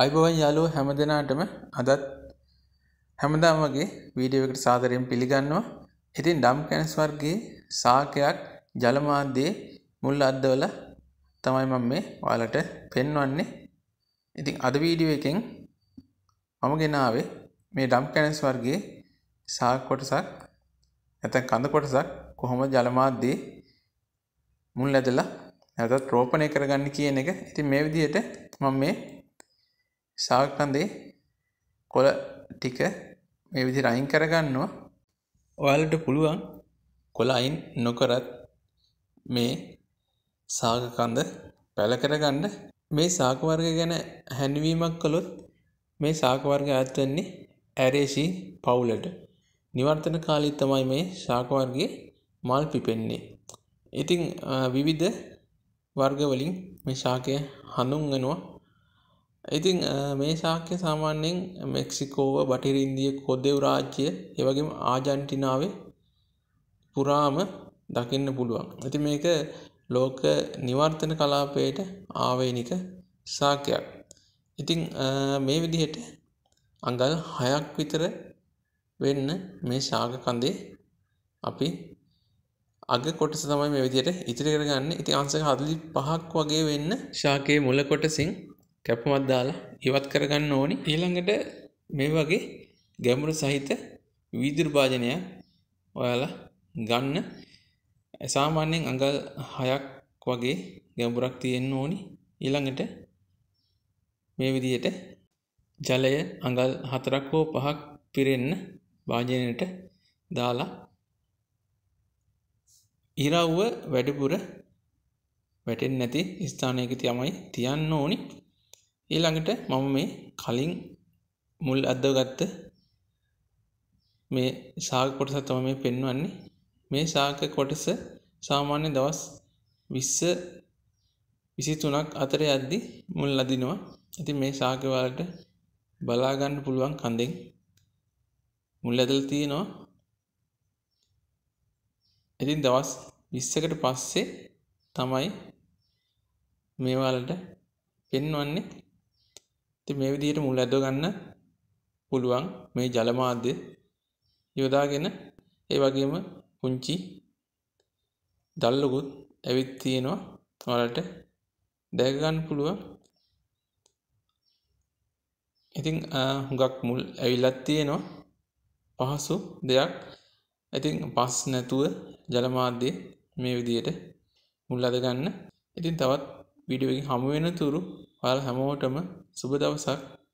අයිබවන් යාලෝ හැම දෙනාටම අදත් හැමදාම වගේ වීඩියෝකට සාදරයෙන් පිළිගන්නවා ඉතින් ඩම් කැනස් වර්ගේ සාකයක් ජලමාධ්‍යයේ මුල් අද්දවල තමයි මම මේ ඔයාලට පෙන්වන්නේ ඉතින් අද වීඩියෝ එකෙන් මම ගෙනාවේ මේ ඩම් කැනස් වර්ගේ සාක කොටසක් නැත්නම් කඳ කොටසක් කොහොමද ජලමාධ්‍යයේ මුල් ඇදලා නැවතත් රෝපණය කරගන්න කියන එක. ඉතින් මේ විදිහට මම මේ සාක්කන්දේ කොළ ටික මේ විදි රයින් කරගන්නවා ඔයාලට පුළුවන් කොළ අයින් නොකරත් මේ සාගකන්ද පැල කරගන්න මේ සාකවර්ග ගැන හැඳවීමක් කළොත් මේ සාකවර්ග ඇත්වෙන්නේ ඇරේෂී පවුලට නිවර්තන කාලී තමයි මේ ශාකවර්ගේ මල් පිපෙන්නේ ඉතිං විවිධ වර්ගවලින් මේ ශාකය හඳුන්ගෙනවා ඉතිං මේ ශාක්‍ය සාමාන්‍යයෙන් මෙක්සිකෝව බටහිර ඉන්දිය කොදෙව් රාජ්‍යය ඒවගේම ආජන්ටිනාවේ පුරාම දකින්න පුළුවන්. ඇති මේක ලෝක නිවර්තන කලාපයට ආවේනික ශාකයක්. ඉතිං මේ විදිහට අඟල් හයක් විතර වෙන්න මේ ශාක කන්දේ අපි අග කොටස තමයි මේ විදියට ඉතිරි කරගන්න ඉති අංසක හදලි පහක් වගේ වෙන්න ශාකයේ මුල කොටසින් කැපුමත් දාලා ඉවත් කරගන්න ඕනි ඊළඟට මේ වගේ ගැඹුරු සහිත වීදුරු භාජනයක් ඔයාලා ගන්න සාමාන්‍යයෙන් අඟල් හයක් වගේ ගැඹුරක් තියෙන්න ඕනි ඊළඟට මේ විදියට ජලය අඟල් හතරක් හෝ පහක් පිරෙන්න භාජනයට දාලා ඉරව්ව වැඩිපුර වැටෙන්නේ නැති ස්ථානයක තමයි තියන්න ඕනි ඊළඟට මම මේ කලින් මුල් අදවගත්ත මේ සාග කොටස තම මේ පෙන්වන්නේ මේ සාක කොටස සාමාන්‍ය දවස් විස්ස විසි තුනක් අතර අද්දි මුල් ලදිනවා ඇති මේ සාකවාලට බලාගන්න පුළුවන් කඳෙන් මුල් ඇදල් තියෙනවා ඉතින් දවස් විස්සකට පස්සේ තමයි මේවාලට පෙන්වන්නේ ඉතින් මේ විදිහට මුල් ඇදව ගන්න පුළුවන් මේ ජල මාධ්‍ය යොදාගෙන ඒ වගේම පුංචි දල්ලකුත් ඇවිත් තියෙනවා ඔයාලට දැක ගන්න පුළුවන්. ඉතින් හුඟක් මුල් ඇවිල්ලා තියෙනවා. පහසු දෙයක්. ඉතින් පස් නැතුව ජල මාධ්‍ය මේ විදිහට මුල් අද ගන්න. ඉතින් තවත් වීඩියෝ එකකින් හමු වෙනතුරු ඔයාලා හැමෝටම සුබ දවසක්